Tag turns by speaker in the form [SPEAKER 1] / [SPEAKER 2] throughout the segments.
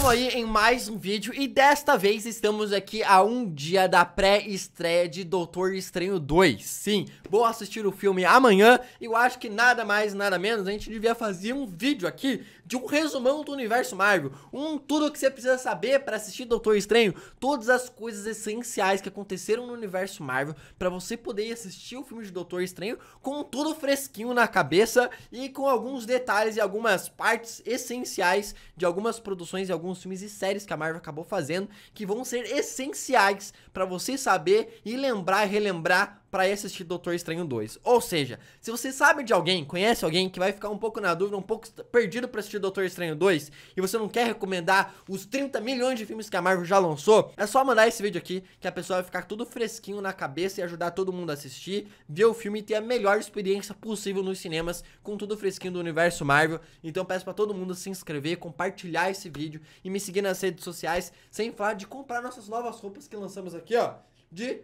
[SPEAKER 1] Estamos aí em mais um vídeo e desta vez estamos aqui a um dia da pré-estreia de Doutor Estranho 2. Sim, vou assistir o filme amanhã e eu acho que nada mais, nada menos, a gente devia fazer um vídeo aqui de um resumão do universo Marvel, um tudo que você precisa saber para assistir Doutor Estranho, todas as coisas essenciais que aconteceram no universo Marvel para você poder assistir o filme de Doutor Estranho com tudo fresquinho na cabeça e com alguns detalhes e algumas partes essenciais de algumas produções e alguns alguns filmes e séries que a Marvel acabou fazendo que vão ser essenciais para você saber e lembrar e relembrar para assistir Doutor Estranho 2. Ou seja, se você sabe de alguém, conhece alguém que vai ficar um pouco na dúvida, um pouco perdido para assistir Doutor Estranho 2 e você não quer recomendar os 30 milhões de filmes que a Marvel já lançou, é só mandar esse vídeo aqui que a pessoa vai ficar tudo fresquinho na cabeça e ajudar todo mundo a assistir, ver o filme e ter a melhor experiência possível nos cinemas com tudo fresquinho do universo Marvel. Então peço para todo mundo se inscrever, compartilhar esse vídeo e me seguir nas redes sociais, sem falar de comprar nossas novas roupas que lançamos aqui, ó, de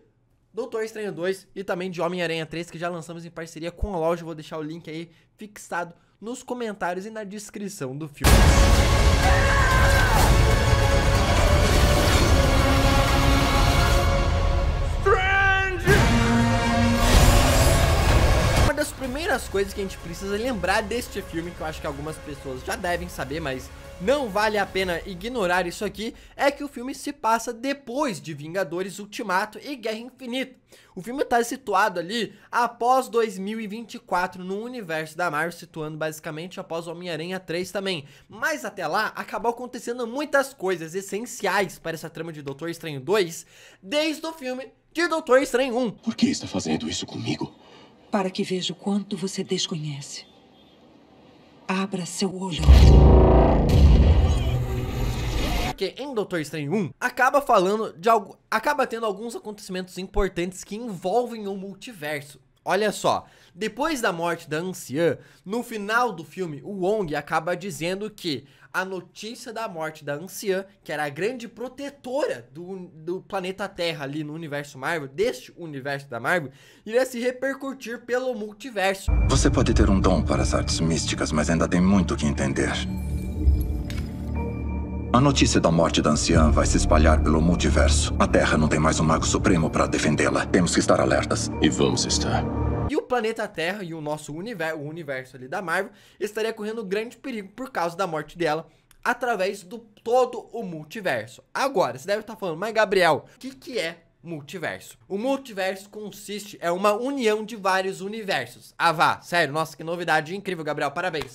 [SPEAKER 1] Doutor Estranho 2 e também de Homem-Aranha 3, que já lançamos em parceria com a loja. Vou deixar o link aí fixado nos comentários e na descrição do filme. Uma das primeiras coisas que a gente precisa lembrar deste filme, que eu acho que algumas pessoas já devem saber, mas não vale a pena ignorar isso aqui, é que o filme se passa depois de Vingadores Ultimato e Guerra Infinita. O filme está situado ali após 2024 no universo da Marvel, situando basicamente após Homem-Aranha 3 também. Mas até lá, acabou acontecendo muitas coisas essenciais para essa trama de Doutor Estranho 2, desde o filme de Doutor Estranho 1. Por que está fazendo isso comigo? Para que veja o quanto você desconhece. Abra seu olho porque em Doutor Estranho 1 acaba falando de algo, acaba tendo alguns acontecimentos importantes que envolvem o multiverso. Olha só, depois da morte da anciã, no final do filme, o Wong acaba dizendo que a notícia da morte da anciã, que era a grande protetora do, do planeta Terra ali no universo Marvel, deste universo da Marvel, iria se repercutir pelo multiverso. Você pode ter um dom para as artes místicas, mas ainda tem muito que entender. A notícia da morte da anciã vai se espalhar pelo multiverso. A Terra não tem mais um Mago Supremo para defendê-la. Temos que estar alertas. E vamos estar. E o planeta Terra e o nosso universo, o universo ali da Marvel, estaria correndo grande perigo por causa da morte dela através do todo o multiverso. Agora, você deve estar falando, mas Gabriel, o que, que é multiverso. O multiverso consiste é uma união de vários universos. Ah, vá, sério, nossa, que novidade incrível, Gabriel, parabéns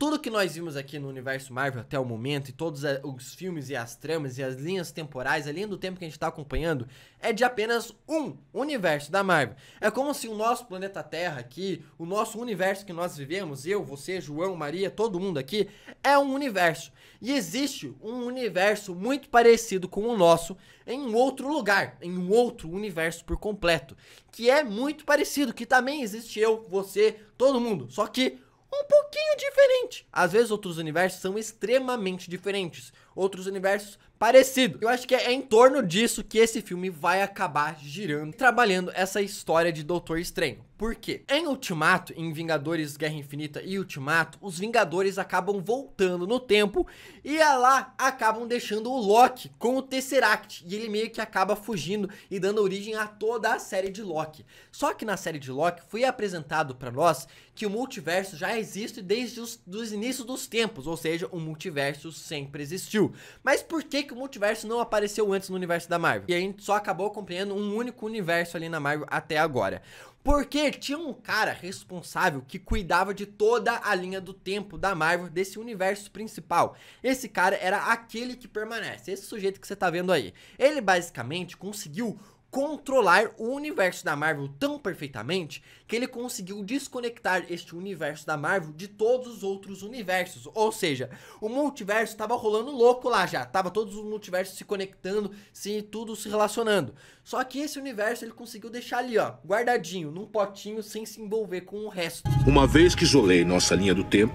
[SPEAKER 1] tudo que nós vimos aqui no universo Marvel até o momento, e todos eh, os filmes e as tramas e as linhas temporais, a linha do tempo que a gente está acompanhando, é de apenas um universo da Marvel. É como se o nosso planeta Terra aqui, o nosso universo que nós vivemos, eu, você, João, Maria, todo mundo aqui, é um universo. E existe um universo muito parecido com o nosso em um outro lugar, em um outro universo por completo, que é muito parecido, que também existe eu, você, todo mundo, só que um pouquinho diferente. Às vezes outros universos são extremamente diferentes outros universos parecido. Eu acho que é em torno disso que esse filme vai acabar girando, trabalhando essa história de Doutor Estranho. Por quê? Em Ultimato, em Vingadores Guerra Infinita e Ultimato, os Vingadores acabam voltando no tempo e é lá acabam deixando o Loki com o Tesseract e ele meio que acaba fugindo e dando origem a toda a série de Loki. Só que na série de Loki foi apresentado para nós que o multiverso já existe desde os dos inícios dos tempos, ou seja, o multiverso sempre existiu. Mas por que, que o multiverso não apareceu antes no universo da Marvel? E a gente só acabou compreendendo um único universo ali na Marvel até agora. Porque tinha um cara responsável que cuidava de toda a linha do tempo da Marvel, desse universo principal. Esse cara era aquele que permanece, esse sujeito que você tá vendo aí. Ele basicamente conseguiu controlar o universo da Marvel tão perfeitamente que ele conseguiu desconectar este universo da Marvel de todos os outros universos. Ou seja, o multiverso estava rolando louco lá já, tava todos os multiversos se conectando, se tudo se relacionando. Só que esse universo ele conseguiu deixar ali, ó, guardadinho, num potinho sem se envolver com o resto. Uma vez que isolei nossa linha do tempo,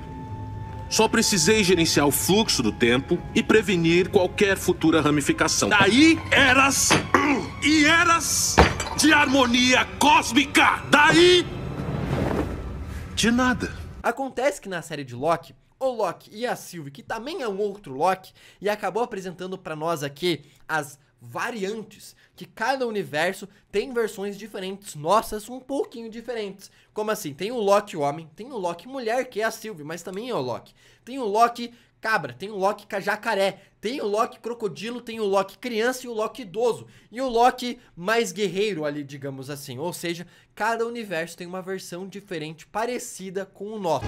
[SPEAKER 1] só precisei gerenciar o fluxo do tempo e prevenir qualquer futura ramificação. Daí eras assim e eras de harmonia cósmica. Daí. De nada. Acontece que na série de Loki, o Loki e a Sylvie, que também é um outro Loki, e acabou apresentando para nós aqui as variantes que cada universo tem versões diferentes, nossas um pouquinho diferentes. Como assim? Tem o Loki homem, tem o Loki mulher, que é a Sylvie, mas também é o Loki. Tem o Loki cabra, tem o Loki jacaré, tem o Loki crocodilo, tem o Loki criança e o Loki idoso. E o Loki mais guerreiro ali, digamos assim. Ou seja, cada universo tem uma versão diferente, parecida com o nosso.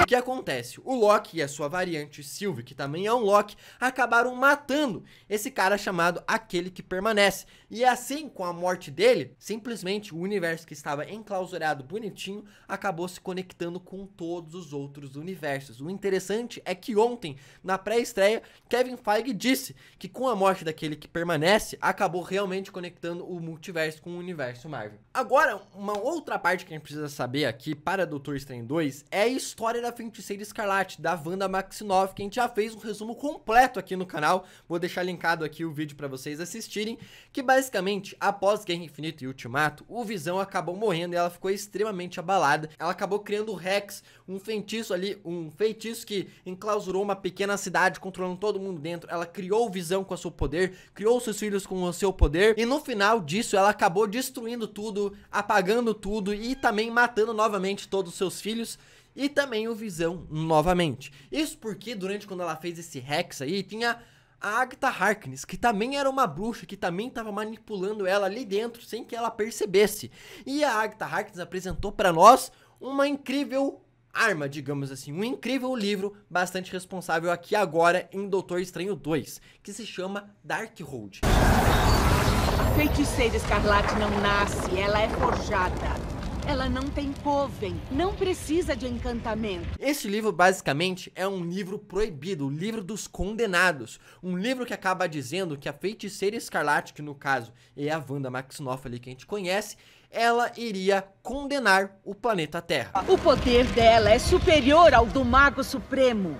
[SPEAKER 1] O que acontece? O Loki e a sua variante Sylvie, que também é um Loki, acabaram matando esse cara chamado Aquele que Permanece. E assim, com a morte dele, simplesmente o universo que estava enclausurado bonitinho acabou se conectando com todos os outros universos. O interessante é que ontem, na pré-estreia, Kevin Feige disse que com a morte daquele que permanece, acabou realmente conectando o multiverso com o universo Marvel. Agora, uma outra parte que a gente precisa saber aqui para Doutor Estranho 2 é a história da Feiticeira Escarlate, da Wanda Maximoff, que a gente já fez um resumo completo aqui no canal. Vou deixar linkado aqui o vídeo para vocês assistirem, que Basicamente, após Guerra Infinita e Ultimato, o Visão acabou morrendo e ela ficou extremamente abalada. Ela acabou criando o Rex, um feitiço ali, um feitiço que enclausurou uma pequena cidade, controlando todo mundo dentro. Ela criou o Visão com o seu poder, criou seus filhos com o seu poder, e no final disso ela acabou destruindo tudo, apagando tudo e também matando novamente todos os seus filhos e também o Visão novamente. Isso porque durante quando ela fez esse Rex aí, tinha a Agatha Harkness, que também era uma bruxa, que também estava manipulando ela ali dentro sem que ela percebesse. E a Agatha Harkness apresentou para nós uma incrível arma, digamos assim, um incrível livro bastante responsável aqui agora em Doutor Estranho 2, que se chama Darkhold. A feiticeira escarlate não nasce, ela é forjada. Ela não tem coven, não precisa de encantamento. Este livro basicamente é um livro proibido, o livro dos condenados, um livro que acaba dizendo que a feiticeira escarlate, que no caso é a Wanda Maximoff ali que a gente conhece, ela iria condenar o planeta Terra. O poder dela é superior ao do Mago Supremo.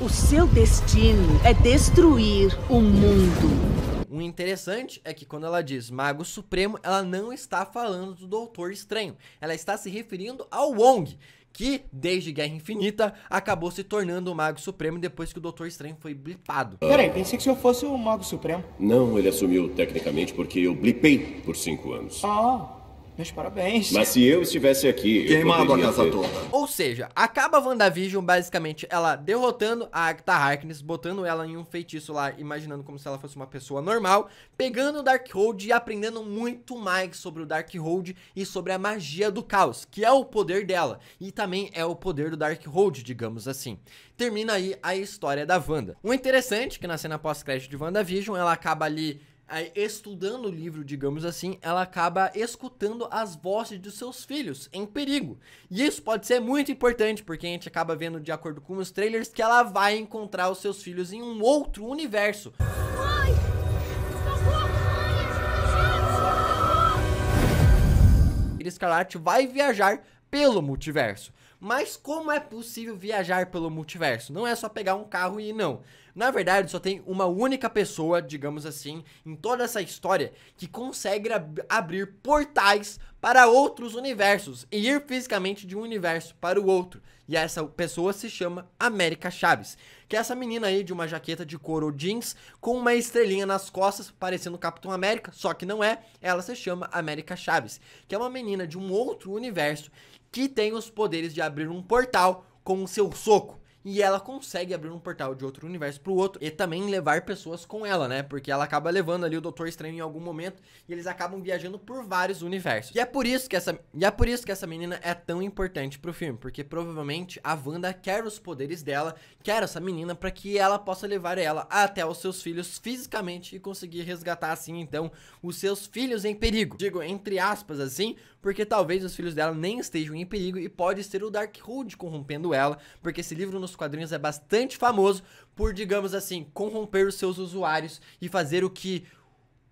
[SPEAKER 1] O seu destino é destruir o mundo. O interessante é que quando ela diz Mago Supremo, ela não está falando do Doutor Estranho. Ela está se referindo ao Wong, que desde Guerra Infinita acabou se tornando o Mago Supremo depois que o Doutor Estranho foi blipado. Peraí, pensei que o senhor fosse o Mago Supremo. Não, ele assumiu tecnicamente porque eu blipei por cinco anos. Ah. Meus parabéns. Mas se eu estivesse aqui. Queimado a casa toda. Ou seja, acaba a WandaVision, basicamente, ela derrotando a Agatha Harkness, botando ela em um feitiço lá, imaginando como se ela fosse uma pessoa normal, pegando o Darkhold e aprendendo muito mais sobre o Darkhold e sobre a magia do caos, que é o poder dela. E também é o poder do Darkhold, digamos assim. Termina aí a história da Wanda. O interessante é que na cena pós-crédito de WandaVision, ela acaba ali é, estudando o livro, digamos assim, ela acaba escutando as vozes dos seus filhos em perigo. E isso pode ser muito importante, porque a gente acaba vendo, de acordo com os trailers, que ela vai encontrar os seus filhos em um outro universo. Ai! Escarlate vai viajar pelo multiverso. Mas como é possível viajar pelo multiverso? Não é só pegar um carro e ir, não. Na verdade, só tem uma única pessoa, digamos assim, em toda essa história que consegue ab abrir portais para outros universos e ir fisicamente de um universo para o outro. E essa pessoa se chama América Chaves, que é essa menina aí de uma jaqueta de couro jeans com uma estrelinha nas costas, parecendo Capitão América, só que não é. Ela se chama América Chaves, que é uma menina de um outro universo que tem os poderes de abrir um portal com o seu soco e ela consegue abrir um portal de outro universo pro outro e também levar pessoas com ela, né? Porque ela acaba levando ali o Doutor Estranho em algum momento e eles acabam viajando por vários universos. E é por isso que essa e é por isso que essa menina é tão importante pro filme, porque provavelmente a Wanda quer os poderes dela, quer essa menina para que ela possa levar ela até os seus filhos fisicamente e conseguir resgatar assim então os seus filhos em perigo. Digo entre aspas assim, porque talvez os filhos dela nem estejam em perigo e pode ser o dark Darkhold corrompendo ela, porque esse livro nos dos quadrinhos é bastante famoso por, digamos assim, corromper os seus usuários e fazer o que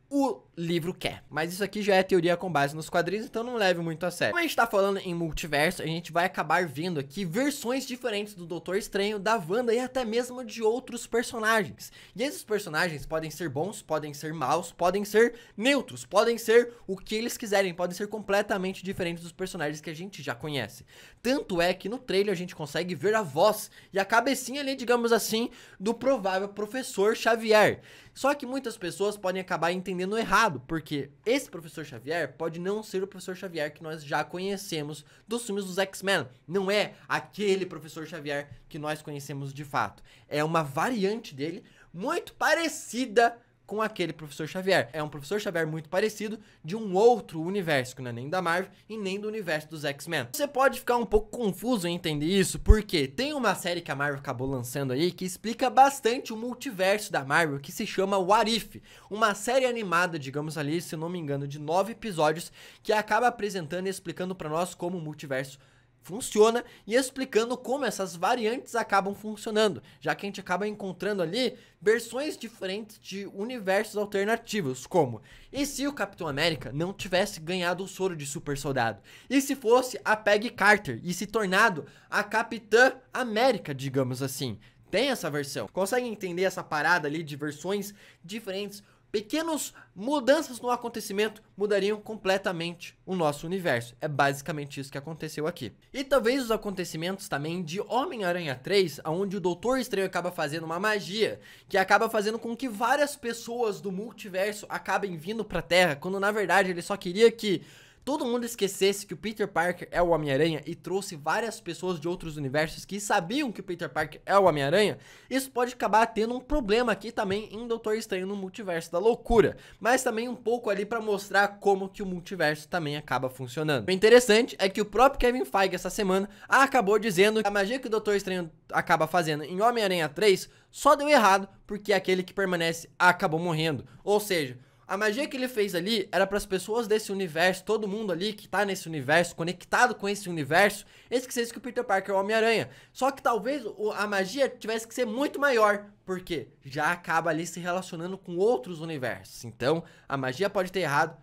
[SPEAKER 1] o livro quer. Mas isso aqui já é teoria com base nos quadrinhos, então não leve muito a sério. Como a gente tá falando em multiverso, a gente vai acabar vendo aqui versões diferentes do Doutor Estranho, da Wanda e até mesmo de outros personagens. E esses personagens podem ser bons, podem ser maus, podem ser neutros, podem ser o que eles quiserem, podem ser completamente diferentes dos personagens que a gente já conhece. Tanto é que no trailer a gente consegue ver a voz e a cabecinha ali, digamos assim, do provável professor Xavier. Só que muitas pessoas podem acabar entendendo errado complicado, porque esse professor Xavier pode não ser o professor Xavier que nós já conhecemos dos filmes dos X-Men. Não é aquele professor Xavier que nós conhecemos de fato. É uma variante dele muito parecida com aquele professor Xavier. É um professor Xavier muito parecido de um outro universo, que não é nem da Marvel e nem do universo dos X-Men. Você pode ficar um pouco confuso em entender isso, porque tem uma série que a Marvel acabou lançando aí que explica bastante o multiverso da Marvel, que se chama Warif, uma série animada, digamos ali, se não me engano, de nove episódios, que acaba apresentando e explicando para nós como o multiverso funciona e explicando como essas variantes acabam funcionando, já que a gente acaba encontrando ali versões diferentes de universos alternativos, como e se o Capitão América não tivesse ganhado o soro de super soldado? E se fosse a Peggy Carter e se tornado a Capitã América, digamos assim? Tem essa versão. Consegue entender essa parada ali de versões diferentes Pequenas mudanças no acontecimento mudariam completamente o nosso universo. É basicamente isso que aconteceu aqui. E talvez os acontecimentos também de Homem-Aranha 3, onde o Doutor Estranho acaba fazendo uma magia, que acaba fazendo com que várias pessoas do multiverso acabem vindo pra Terra, quando na verdade ele só queria que todo mundo esquecesse que o Peter Parker é o Homem-Aranha e trouxe várias pessoas de outros universos que sabiam que o Peter Parker é o Homem-Aranha, isso pode acabar tendo um problema aqui também em Doutor Estranho no Multiverso da Loucura, mas também um pouco ali para mostrar como que o multiverso também acaba funcionando. O interessante é que o próprio Kevin Feige essa semana acabou dizendo que a magia que o Doutor Estranho acaba fazendo em Homem-Aranha 3 só deu errado porque é aquele que permanece acabou morrendo. Ou seja, a magia que ele fez ali era para as pessoas desse universo, todo mundo ali que tá nesse universo, conectado com esse universo, esquecesse que o Peter Parker é o Homem-Aranha. Só que talvez a magia tivesse que ser muito maior, porque já acaba ali se relacionando com outros universos. Então, a magia pode ter errado,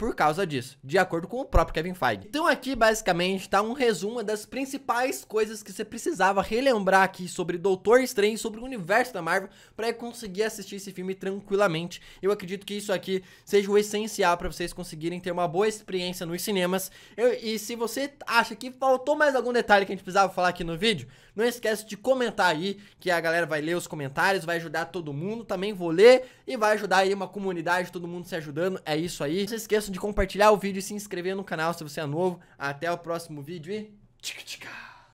[SPEAKER 1] por causa disso, de acordo com o próprio Kevin Feige. Então aqui basicamente tá um resumo das principais coisas que você precisava relembrar aqui sobre Doutor Estranho, sobre o universo da Marvel, para conseguir assistir esse filme tranquilamente. Eu acredito que isso aqui seja o essencial para vocês conseguirem ter uma boa experiência nos cinemas. Eu, e se você acha que faltou mais algum detalhe que a gente precisava falar aqui no vídeo, não esquece de comentar aí, que a galera vai ler os comentários, vai ajudar todo mundo, também vou ler e vai ajudar aí uma comunidade, todo mundo se ajudando, é isso aí. Não se esqueça esqueçam de compartilhar o vídeo e se inscrever no canal se você é novo. Até o próximo vídeo e. Tchica,